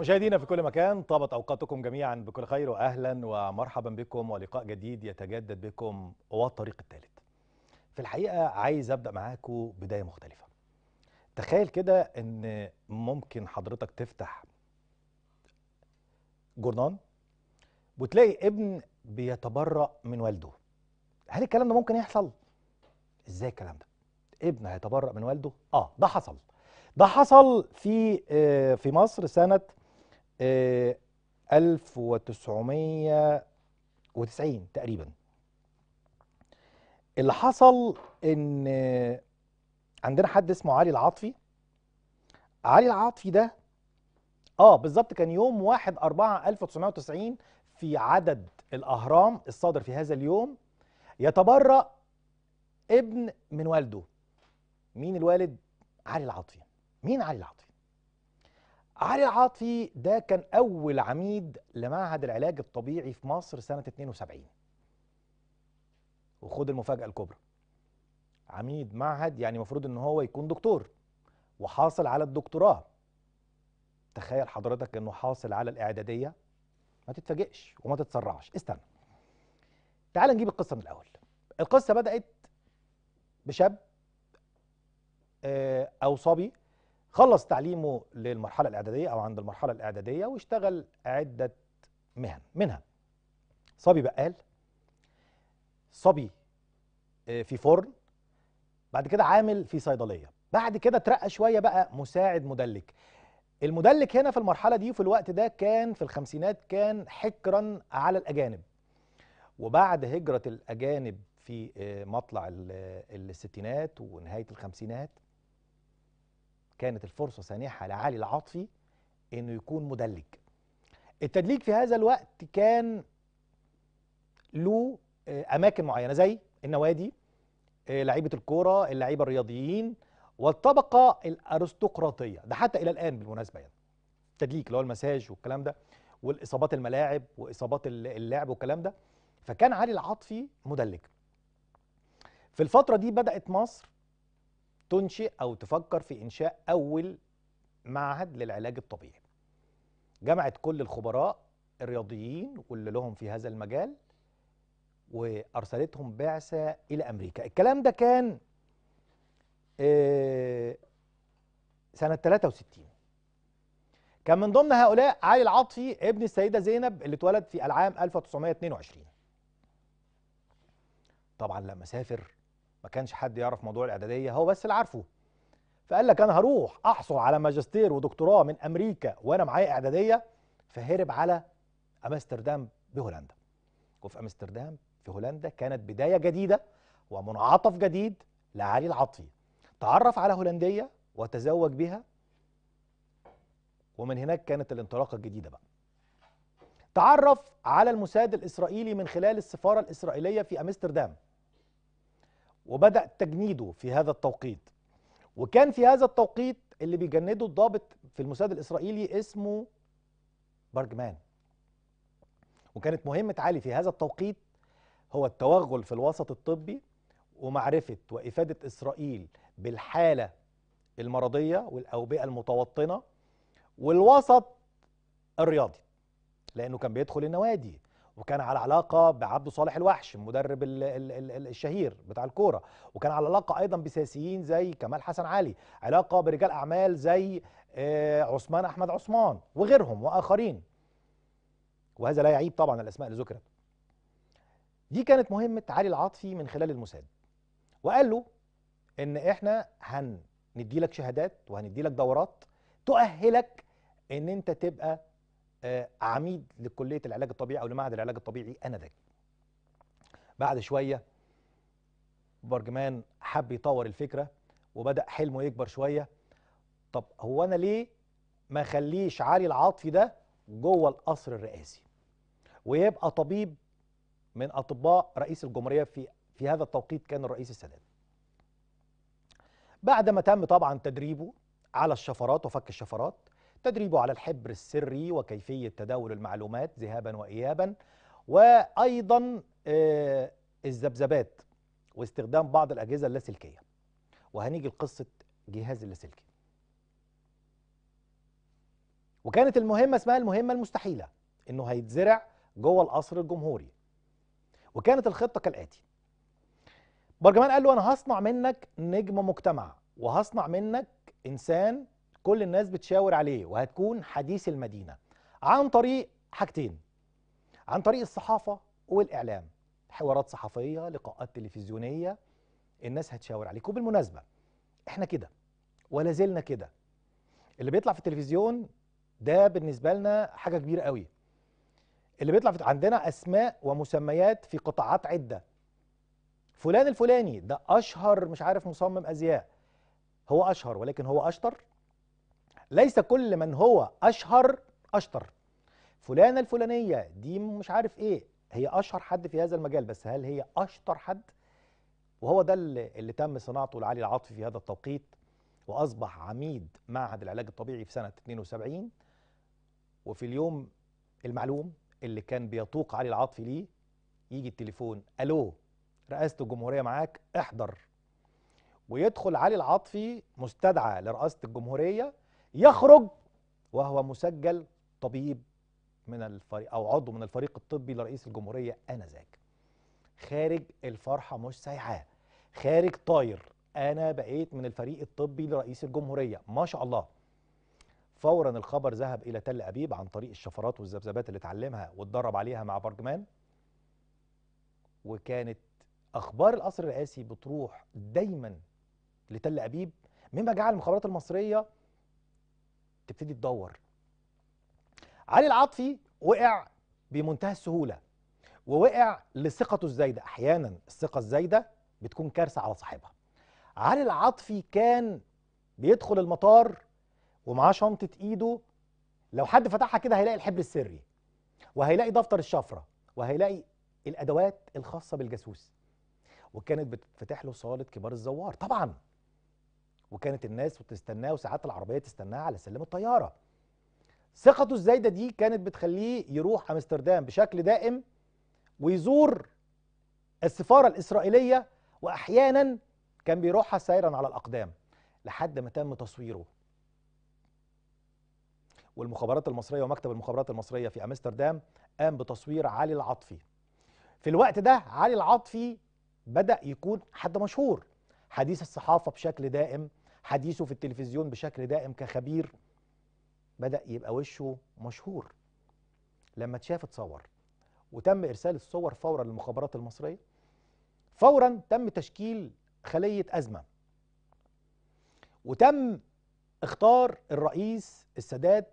مشاهدينا في كل مكان طابت اوقاتكم جميعا بكل خير واهلا ومرحبا بكم ولقاء جديد يتجدد بكم والطريق الثالث في الحقيقه عايز ابدا معاكم بدايه مختلفه تخيل كده ان ممكن حضرتك تفتح جورنان وتلاقي ابن بيتبرأ من والده هل الكلام ده ممكن يحصل ازاي الكلام ده ابن هيتبرأ من والده اه ده حصل ده حصل في آه، في مصر سنة 1990 آه، تقريبا اللي حصل ان عندنا حد اسمه علي العاطفي علي العاطفي ده اه بالظبط كان يوم 1 4 1990 في عدد الاهرام الصادر في هذا اليوم يتبرأ ابن من والده مين الوالد علي العاطفي مين علي العاطفي علي عاطي ده كان أول عميد لمعهد العلاج الطبيعي في مصر سنة 72 وخد المفاجأة الكبرى عميد معهد يعني المفروض ان هو يكون دكتور وحاصل على الدكتوراه تخيل حضرتك انه حاصل على الاعداديه ما تتفاجئش وما تتسرعش استنى تعال نجيب القصه من الاول القصه بدات بشاب آه، او صبي خلص تعليمه للمرحلة الإعدادية أو عند المرحلة الإعدادية واشتغل عدة مهن منها صبي بقال صبي آه، في فرن بعد كده عامل في صيدلية بعد كده اترقى شوية بقى مساعد مدلك المدلك هنا في المرحلة دي وفي الوقت ده كان في الخمسينات كان حكرا على الأجانب وبعد هجرة الأجانب في آه، مطلع آه، الستينات ونهاية الخمسينات كانت الفرصة سانحة لعلي العاطفي انه يكون مدلج التدليج في هذا الوقت كان له آه، اماكن معينه زي النوادي آه، لعيبه الكوره اللعيبه الرياضيين والطبقه الارستقراطيه ده حتى الى الان بالمناسبه يعني التدليك اللي هو المساج والكلام ده والاصابات الملاعب واصابات اللعب والكلام ده فكان علي العاطفي مدلج في الفتره دي بدات مصر تنشئ أو تفكر في إنشاء أول معهد للعلاج الطبيعي جمعت كل الخبراء الرياضيين واللي لهم في هذا المجال وأرسلتهم بعثة إلى أمريكا الكلام ده كان آه، سنة 63 كان من ضمن هؤلاء علي العطفي ابن السيدة زينب اللي اتولد في العام 1922 طبعا لما سافر ما كانش حد يعرف موضوع الاعداديه هو بس اللي عارفه فقال لك انا هروح احصل على ماجستير ودكتوراه من امريكا وانا معايا اعداديه فهرب على امستردام بهولندا وفي امستردام في هولندا كانت بدايه جديده ومنعطف جديد لعلي العطي تعرف على هولنديه وتزوج بها ومن هناك كانت الانطلاقه الجديده بقى تعرف على المساعد الاسرائيلي من خلال السفاره الاسرائيليه في امستردام وبدأ تجنيده في هذا التوقيت وكان في هذا التوقيت اللي بيجنده الضابط في الموساد الإسرائيلي اسمه برجمان وكانت مهمة علي في هذا التوقيت هو التوغل في الوسط الطبي ومعرفة وإفادة إسرائيل بالحالة المرضية والأوبئة المتوطنة والوسط الرياضي لأنه كان بيدخل النوادي وكان على علاقه بعبد صالح الوحش المدرب الشهير بتاع الكوره وكان على علاقه ايضا بسياسيين زي كمال حسن علي علاقه برجال اعمال زي آه، عثمان احمد عثمان وغيرهم واخرين وهذا لا يعيب طبعا الاسماء اللي ذكرت دي كانت مهمه علي العاطفي من خلال الموساد وقال له ان احنا هندي لك شهادات وهندي لك دورات تؤهلك ان انت تبقى آه، عميد لكليه العلاج الطبيعي او لمعهد العلاج الطبيعي انذاك بعد شويه برجمان حب يطور الفكره وبدا حلمه يكبر شويه طب هو انا ليه ما خليش علي العاطفي ده جوه القصر الرئاسي ويبقى طبيب من اطباء رئيس الجمهوريه في في هذا التوقيت كان الرئيس السادات بعد ما تم طبعا تدريبه على الشفرات وفك الشفرات تدريبه على الحبر السري وكيفية تداول المعلومات ذهابا وإيابا وأيضا آه، الذبذبات واستخدام بعض الأجهزة اللاسلكية وهنيجي لقصة جهاز اللاسلكي وكانت المهمة اسمها المهمة المستحيلة إنه هيتزرع جوه القصر الجمهوري وكانت الخطة كالآتي برجمان قال له أنا هصنع منك نجم مجتمع وهصنع منك إنسان كل الناس بتشاور عليه وهتكون حديث المدينة عن طريق حاجتين عن طريق الصحافة والإعلام حوارات صحفية لقاءات تلفزيونية الناس هتشاور عليك وبالمناسبة احنا كده ولا زلنا كده اللي بيطلع في التلفزيون ده بالنسبة لنا حاجة كبيرة قوي اللي بيطلع في عندنا أسماء ومسميات في قطاعات عدة فلان الفلاني ده أشهر مش عارف مصمم أزياء هو أشهر ولكن هو أشطر ليس كل من هو اشهر اشطر فلانه الفلانيه دي مش عارف ايه هي اشهر حد في هذا المجال بس هل هي اشطر حد وهو ده اللي, اللي تم صناعته لعلي العاطفي في هذا التوقيت واصبح عميد معهد العلاج الطبيعي في سنه 72 وفي اليوم المعلوم اللي كان بيطوق علي العاطفي ليه يجي التليفون الو رئاسه الجمهوريه معاك احضر ويدخل علي العاطفي مستدعى لرئاسه الجمهوريه يخرج وهو مسجل طبيب من الفريق او عضو من الفريق الطبي لرئيس الجمهوريه انذاك خارج الفرحه مش سايعاه خارج طاير انا بقيت من الفريق الطبي لرئيس الجمهوريه ما شاء الله فورا الخبر ذهب الى تل ابيب عن طريق الشفرات والذبذبات اللي اتعلمها واتدرب عليها مع برجمان وكانت اخبار القصر الرئاسي بتروح دايما لتل ابيب مما جعل المخابرات المصريه تبتدي تدور علي العاطفي وقع بمنتهى السهوله ووقع لثقته الزايده احيانا الثقه الزايده بتكون كارثه على صاحبها علي العاطفي كان بيدخل المطار ومعاه شنطه ايده لو حد فتحها كده هيلاقي الحبر السري وهيلاقي دفتر الشفره وهيلاقي الادوات الخاصه بالجاسوس وكانت بتتفتح له صاله كبار الزوار طبعا وكانت الناس بتستناه وساعات العربيه تستناه على سلم الطياره ثقته الزايده دي كانت بتخليه يروح امستردام بشكل دائم ويزور السفاره الاسرائيليه واحيانا كان بيروحها سيرا على الاقدام لحد ما تم تصويره والمخابرات المصريه ومكتب المخابرات المصريه في امستردام قام بتصوير علي العطفي في الوقت ده علي العطفي بدا يكون حد مشهور حديث الصحافه بشكل دائم حديثه في التلفزيون بشكل دائم كخبير بدأ يبقى وشه مشهور لما اتشاف اتصور وتم إرسال الصور فورا للمخابرات المصرية فورا تم تشكيل خلية أزمة وتم اختار الرئيس السادات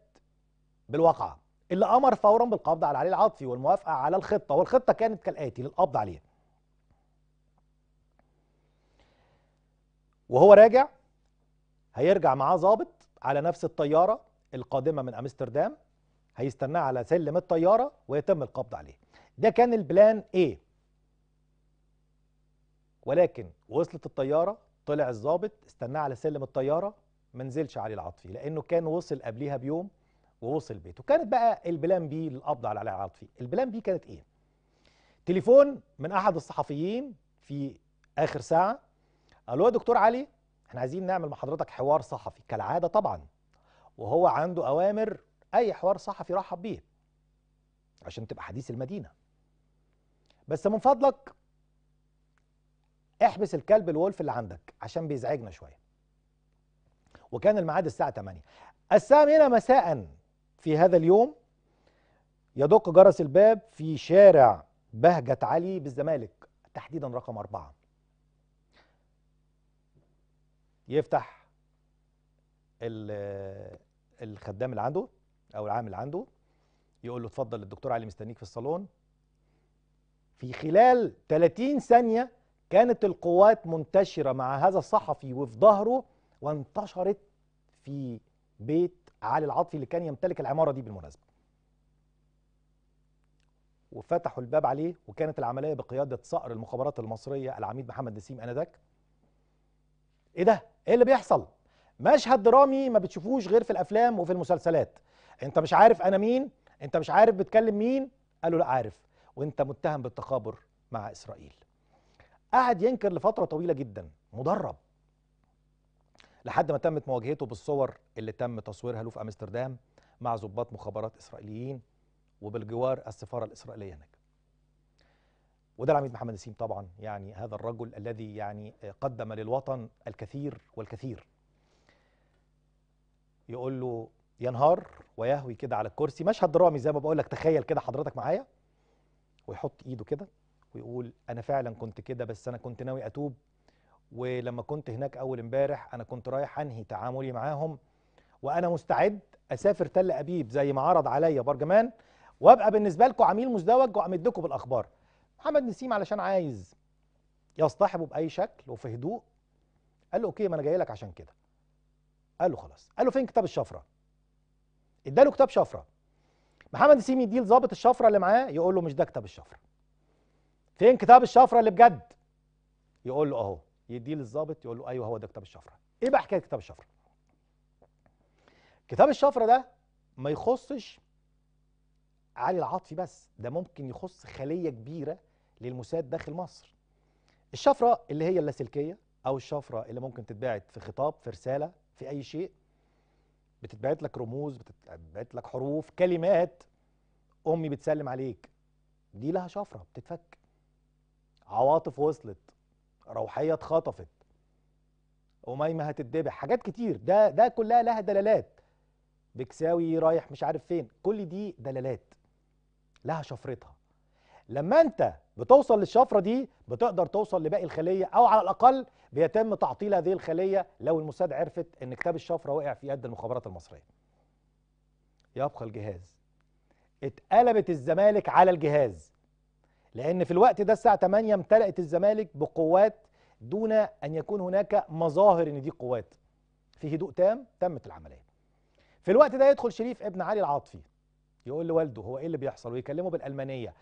بالواقعة اللي أمر فورا بالقبض على علي العاطفي والموافقة على الخطة والخطة كانت كالآتي للقبض عليه وهو راجع هيرجع معاه ظابط على نفس الطيارة القادمة من أمستردام هيستناه على سلم الطيارة ويتم القبض عليه ده كان البلان ايه ولكن وصلت الطيارة طلع الظابط استناه على سلم الطيارة منزلش علي العاطفي لأنه كان وصل قبليها بيوم ووصل بيته كانت بقى البلان بي للقبض على علي العاطفي البلان بي كانت ايه تليفون من أحد الصحفيين في آخر ساعة قالوا يا دكتور علي احنا عايزين نعمل مع حضرتك حوار صحفي كالعادة طبعا وهو عنده أوامر أي حوار صحفي رحب بيه عشان تبقى حديث المدينة بس من فضلك احبس الكلب الولف اللي عندك عشان بيزعجنا شوية وكان الميعاد الساعة 8 هنا مساء في هذا اليوم يدق جرس الباب في شارع بهجت علي بالزمالك تحديدا رقم أربعة يفتح الخدام اللي عنده او العامل عنده يقول له اتفضل الدكتور علي مستنيك في الصالون في خلال 30 ثانيه كانت القوات منتشره مع هذا الصحفي وفي ظهره وانتشرت في بيت علي العاطفي اللي كان يمتلك العماره دي بالمناسبه وفتحوا الباب عليه وكانت العمليه بقياده صقر المخابرات المصريه العميد محمد نسيم انذاك ايه ده ايه اللي بيحصل مشهد درامي ما بتشوفوش غير في الافلام وفي المسلسلات انت مش عارف انا مين انت مش عارف بتكلم مين قالوا لا عارف وانت متهم بالتخابر مع اسرائيل قعد ينكر لفتره طويله جدا مدرب لحد ما تمت مواجهته بالصور اللي تم تصويرها له في امستردام مع ضباط مخابرات اسرائيليين وبالجوار السفاره الاسرائيليه هناك وده العميد محمد نسيم طبعا يعني هذا الرجل الذي يعني قدم للوطن الكثير والكثير يقول له ينهار ويهوي كده على الكرسي مشهد درامي زي ما بقول لك تخيل كده حضرتك معايا ويحط ايده كده ويقول انا فعلا كنت كده بس انا كنت ناوي اتوب ولما كنت هناك اول امبارح انا كنت رايح انهي تعاملي معاهم وانا مستعد اسافر تل ابيب زي ما عرض عليا برجمان وابقى بالنسبه لكم عميل مزدوج وامدكم بالاخبار محمد نسيم علشان عايز يصطحبه باي شكل وفي هدوء قال له اوكي ما انا جاي لك عشان كده قال له خلاص قال له فين كتاب الشفره اداله كتاب شفره محمد نسيم يديه لظابط الشفره اللي معاه يقول له مش ده كتاب الشفره فين كتاب الشفره اللي بجد يقول له اهو يديه للظابط يقول له ايوه هو ده كتاب الشفره ايه بقى حكايه كتاب الشفره كتاب الشفره ده ما يخصش علي العاطفي بس ده ممكن يخص خليه كبيره للموساد داخل مصر الشفرة اللي هي اللاسلكية أو الشفرة اللي ممكن تتباعت في خطاب في رسالة في أي شيء بتتبعت لك رموز بتتبعت لك حروف كلمات أمي بتسلم عليك دي لها شفرة بتتفك عواطف وصلت روحية اتخطفت أميمة هتتذبح حاجات كتير ده ده كلها لها دلالات بكساوي رايح مش عارف فين كل دي دلالات لها شفرتها لما انت بتوصل للشفره دي بتقدر توصل لباقي الخليه او على الاقل بيتم تعطيل هذه الخليه لو الموساد عرفت ان كتاب الشفره وقع في يد المخابرات المصريه. يبقى الجهاز. اتقلبت الزمالك على الجهاز. لان في الوقت ده الساعه 8 امتلأت الزمالك بقوات دون ان يكون هناك مظاهر ان دي قوات. في هدوء تام تمت العمليه. في الوقت ده يدخل شريف ابن علي العاطفي يقول لوالده هو ايه اللي بيحصل ويكلمه بالالمانيه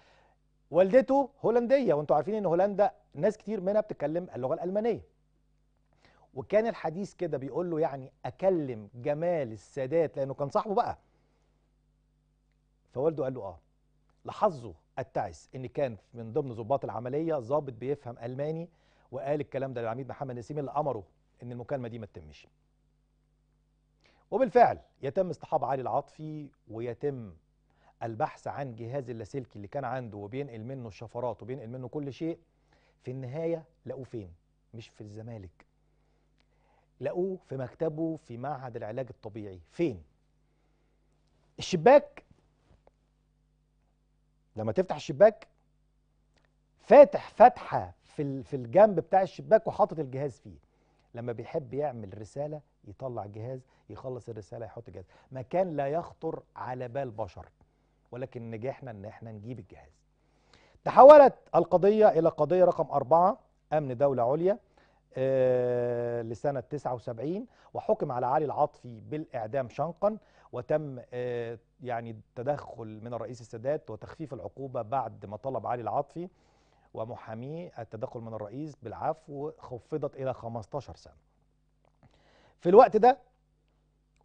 والدته هولنديه وانتوا عارفين ان هولندا ناس كتير منها بتتكلم اللغه الالمانيه وكان الحديث كده بيقول له يعني اكلم جمال السادات لانه كان صاحبه بقى فوالده قال له اه لحظه التعس ان كان من ضمن ضباط العمليه ضابط بيفهم الماني وقال الكلام ده للعميد محمد نسيم اللي امره ان المكالمه دي ما تتمش وبالفعل يتم اصطحاب علي العاطفي ويتم البحث عن جهاز اللاسلكي اللي كان عنده وبينقل منه الشفرات وبينقل منه كل شيء في النهاية لقوه فين؟ مش في الزمالك لقوه في مكتبه في معهد العلاج الطبيعي فين؟ الشباك لما تفتح الشباك فاتح فتحة في في الجنب بتاع الشباك وحاطط الجهاز فيه لما بيحب يعمل رسالة يطلع جهاز يخلص الرسالة يحط جهاز مكان لا يخطر على بال بشر ولكن نجحنا ان احنا نجيب الجهاز تحولت القضية الى قضية رقم أربعة امن دولة عليا آه، لسنة 79 وحكم على علي العطفي بالإعدام شنقا وتم آه، يعني تدخل من الرئيس السادات وتخفيف العقوبة بعد ما طلب علي العطفي ومحاميه التدخل من الرئيس بالعفو خفضت إلى 15 سنة في الوقت ده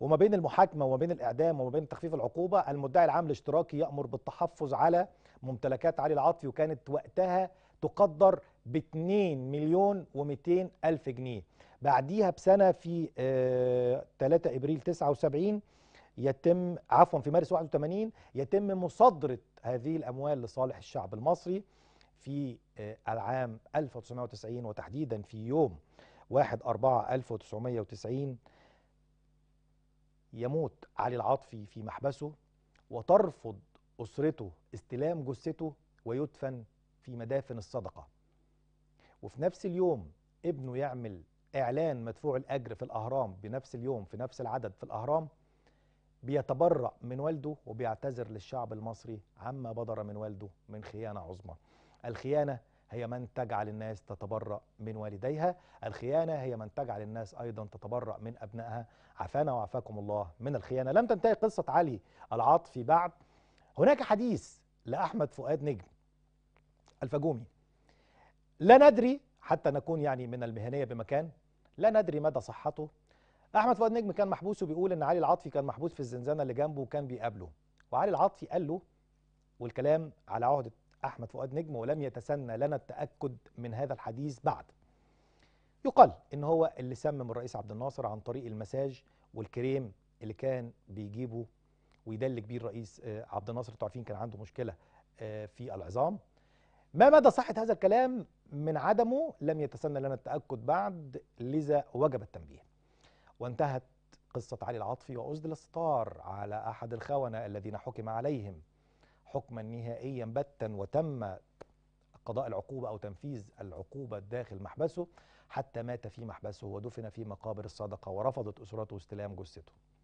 وما بين المحاكمه وما بين الاعدام وما بين تخفيف العقوبه المدعي العام الاشتراكي يامر بالتحفظ على ممتلكات علي العاطفي وكانت وقتها تقدر ب 2 مليون و200 الف جنيه بعديها بسنه في 3 آه، ابريل 79 يتم عفوا في مارس 81 يتم مصادره هذه الاموال لصالح الشعب المصري في آه، العام 1990 وتحديدا في يوم 1 4 1990 يموت علي العاطفي في محبسه وترفض أسرته استلام جثته ويدفن في مدافن الصدقة وفي نفس اليوم ابنه يعمل إعلان مدفوع الأجر في الأهرام بنفس اليوم في نفس العدد في الأهرام بيتبرأ من والده وبيعتذر للشعب المصري عما بدر من والده من خيانة عظمى الخيانة هي من تجعل الناس تتبرأ من والديها الخيانة هي من تجعل الناس أيضا تتبرأ من أبنائها عفانا وعفاكم الله من الخيانة لم تنتهي قصة علي العاطفي بعد هناك حديث لأحمد فؤاد نجم الفجومي لا ندري حتى نكون يعني من المهنية بمكان لا ندري مدى صحته أحمد فؤاد نجم كان محبوس وبيقول إن علي العاطفي كان محبوس في الزنزانة اللي جنبه وكان بيقابله وعلي العاطفي قال له والكلام على عهدة أحمد فؤاد نجم ولم يتسنى لنا التأكد من هذا الحديث بعد يقال إن هو اللي سمم الرئيس عبد الناصر عن طريق المساج والكريم اللي كان بيجيبه ويدلك بيه الرئيس آه، عبد الناصر انتوا عارفين كان عنده مشكلة آه، في العظام ما مدى صحة هذا الكلام من عدمه لم يتسنى لنا التأكد بعد لذا وجب التنبيه وانتهت قصة علي العاطفي وأسدل الستار على أحد الخونة الذين حكم عليهم حكما نهائيا بتا وتم قضاء العقوبة أو تنفيذ العقوبة داخل محبسه حتى مات في محبسه ودفن في مقابر الصدقة ورفضت أسرته استلام جثته